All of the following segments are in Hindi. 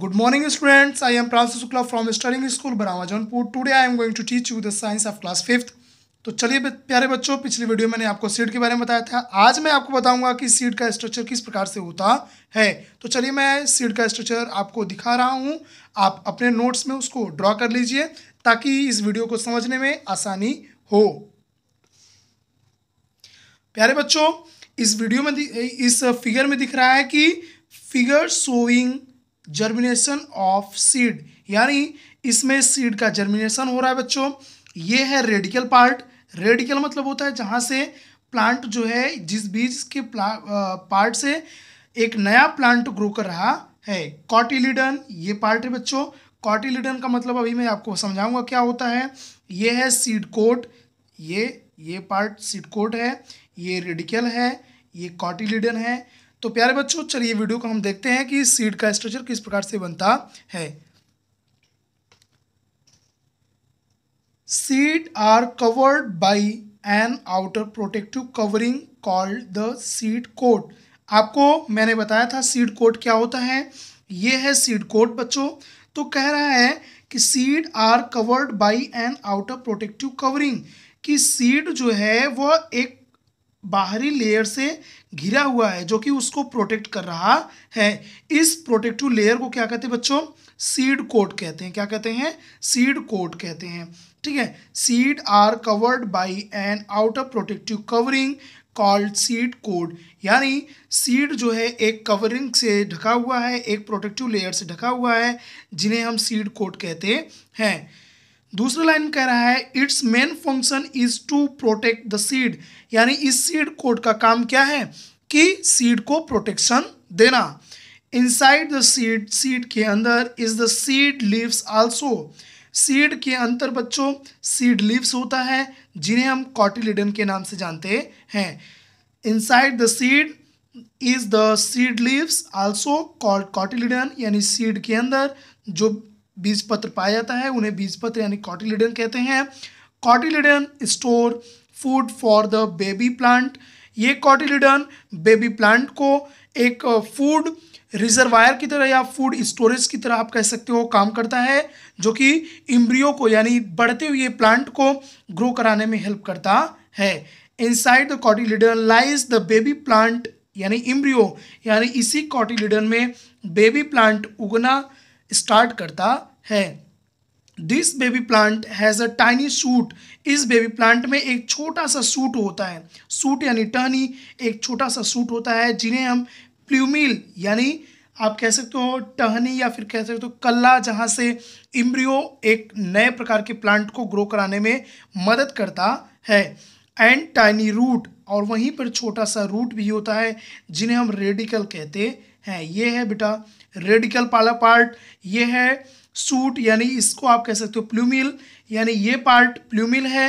Good morning students I am Pransu Sukla from Studying School Barama Jaunpur. Today I am going to teach you the science of class 5th. तो चलिए प्यारे बच्चों पिछली वीडियो मैंने आपको सीड के बारे में बताया था आज मैं आपको बताऊंगा कि सीड का स्ट्रक्चर किस प्रकार से होता है तो चलिए मैं सीड का स्ट्रक्चर आपको दिखा रहा हूं आप अपने नोट्स में उसको ड्रॉ कर लीजिए ताकि इस वीडियो को समझने में आसानी हो प्यारे बच्चों इस वीडियो में इस फिगर में दिख रहा है कि figure showing germination of seed यानी इसमें सीड का जर्मिनेशन हो रहा है बच्चों ये है रेडिकल पार्ट रेडिकल मतलब होता है जहाँ से प्लांट जो है जिस बीज के पार्ट से एक नया प्लांट ग्रो कर रहा है कॉटिलिडन ये पार्ट है बच्चों कॉटिलिडन का मतलब अभी मैं आपको समझाऊंगा क्या होता है ये है सीड कोट ये ये पार्ट सीड कोट है ये रेडिकल है ये कॉटिलिडन है तो प्यारे बच्चों चलिए वीडियो को हम देखते हैं कि सीड का स्ट्रक्चर किस प्रकार से बनता है seed are covered by an outer protective covering called the seed coat आपको मैंने बताया था सीड कोट क्या होता है ये है सीड कोट बच्चों तो कह रहा है कि seed are covered by an outer protective covering कि सीड जो है वह एक बाहरी लेयर से घिरा हुआ है जो कि उसको प्रोटेक्ट कर रहा है इस प्रोटेक्टिव लेयर को क्या कहते हैं बच्चों सीड कोट कहते हैं क्या कहते हैं सीड कोट कहते हैं ठीक है seed are covered by an out of protective covering called seed code यानी सीड जो है एक कवरिंग से ढका हुआ है एक प्रोटेक्टिव लेयर से ढका हुआ है जिन्हें हम सीड कोट कहते हैं दूसरा लाइन कह रहा है its main function is to protect the seed यानी इस सीड कोड का काम क्या है कि सीड को प्रोटेक्शन देना इनसाइड द सीड सीड के अंदर is the seed leaves also seed के अंतर बच्चों सीड लीव्स होता है जिन्हें हम कॉटिलिडन के नाम से जानते हैं inside the seed is the seed leaves also called cotyledon यानी सीड के अंदर जो बीज पत्र पाया जाता है उन्हें बीज पत्र यानी कॉटिलिडन कहते हैं cotyledon store food for the baby plant ये कॉटिलिडन बेबी प्लांट को एक फूड रिजर्वायर की तरह या फूड स्टोरेज की तरह आप कह सकते हो काम करता है जो कि इम्ब्रियो को यानी बढ़ते हुए प्लांट को ग्रो कराने में हेल्प करता है inside the cotyledon lies the baby plant यानी इम्ब्रियो यानी इसी कॉटिलिडन में बेबी प्लांट उगना स्टार्ट करता है this baby plant has a tiny shoot इस बेबी प्लांट में एक छोटा सा सूट होता है सूट यानी टर्नी एक छोटा सा सूट होता है जिन्हें हम प्ल्यूमिल यानी आप कह सकते हो टहनी या फिर कह सकते हो कल्ला जहाँ से इम्ब्रियो एक नए प्रकार के प्लांट को ग्रो कराने में मदद करता है एंड टाइनी रूट और वहीं पर छोटा सा रूट भी होता है जिन्हें हम रेडिकल कहते हैं ये है बेटा रेडिकल पाला पार्ट ये है सूट यानी इसको आप कह सकते हो प्लूमिल यानी ये पार्ट प्लूमिल है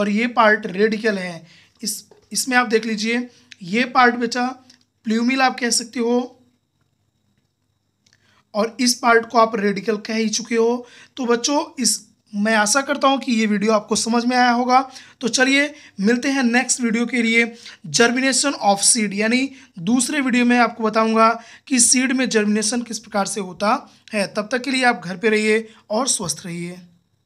और ये पार्ट रेडिकल है इस इसमें आप देख लीजिए ये पार्ट बेटा प्लूमिल आप कह सकते हो और इस पार्ट को आप रेडिकल कह ही चुके हो तो बच्चों इस मैं आशा करता हूँ कि ये वीडियो आपको समझ में आया होगा तो चलिए मिलते हैं नेक्स्ट वीडियो के लिए जर्मिनेशन ऑफ सीड यानी दूसरे वीडियो में आपको बताऊंगा कि सीड में जर्मिनेशन किस प्रकार से होता है तब तक के लिए आप घर पे रहिए और स्वस्थ रहिए